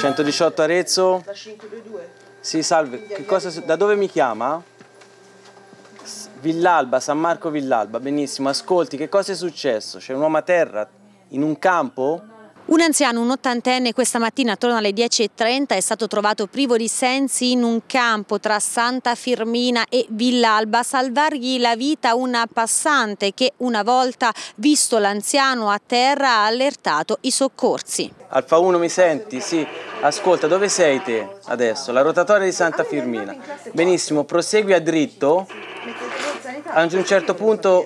118 Arezzo. La 522. Sì, salve. Cosa, da dove mi chiama? Villalba, San Marco Villalba, benissimo. Ascolti, che cosa è successo? C'è un uomo a terra in un campo? Un anziano, un ottantenne, questa mattina attorno alle 10.30 è stato trovato privo di sensi in un campo tra Santa Firmina e Villalba. Salvargli la vita una passante che una volta visto l'anziano a terra ha allertato i soccorsi. Alfa 1 mi senti? Sì. Ascolta, dove sei te adesso? La rotatoria di Santa Firmina. Benissimo, prosegui a dritto. A un certo punto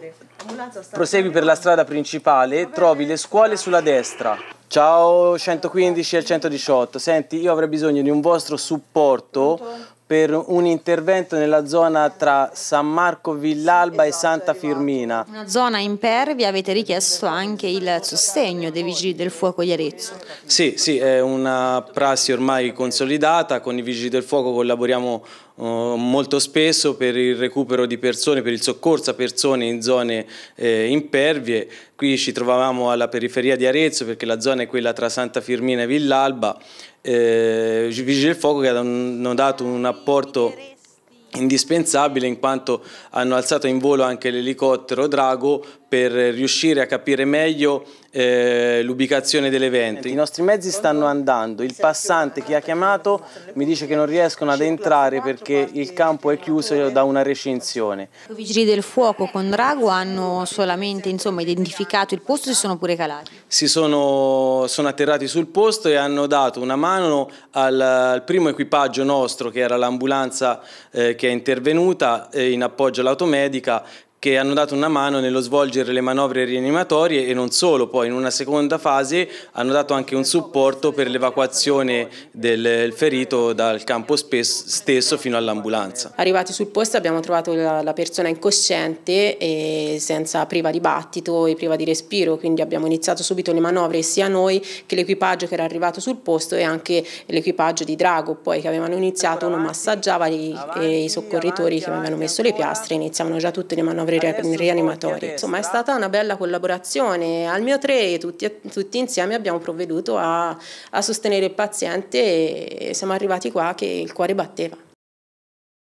prosegui per la strada principale, trovi le scuole sulla destra. Ciao 115 e 118, senti io avrei bisogno di un vostro supporto per un intervento nella zona tra San Marco Villalba sì, esatto, e Santa Firmina. Una zona impervia, avete richiesto anche il sostegno dei Vigili del Fuoco di Arezzo. Sì, sì, è una prassi ormai consolidata, con i Vigili del Fuoco collaboriamo Oh, molto spesso per il recupero di persone, per il soccorso a persone in zone eh, impervie. Qui ci trovavamo alla periferia di Arezzo perché la zona è quella tra Santa Firmina e Villalba. Eh, Vigili del Fuoco che hanno dato un apporto indispensabile in quanto hanno alzato in volo anche l'elicottero Drago per riuscire a capire meglio eh, l'ubicazione dell'evento. I nostri mezzi stanno andando, il passante che ha chiamato mi dice che non riescono ad entrare perché il campo è chiuso da una recinzione. I vigili del fuoco con Drago hanno solamente insomma, identificato il posto e si sono pure calati? Si sono, sono, atterrati sul posto e hanno dato una mano al, al primo equipaggio nostro che era l'ambulanza eh, che è intervenuta eh, in appoggio all'automedica che hanno dato una mano nello svolgere le manovre rianimatorie e non solo, poi in una seconda fase hanno dato anche un supporto per l'evacuazione del ferito dal campo stesso fino all'ambulanza. Arrivati sul posto abbiamo trovato la persona incosciente e senza priva di battito e priva di respiro, quindi abbiamo iniziato subito le manovre sia noi che l'equipaggio che era arrivato sul posto e anche l'equipaggio di Drago poi che avevano iniziato, uno massaggiava i, i soccorritori che avevano messo le piastre, iniziavano già tutte le manovre rianimatori. Insomma è stata una bella collaborazione. Al mio tre tutti, tutti insieme abbiamo provveduto a, a sostenere il paziente e siamo arrivati qua che il cuore batteva.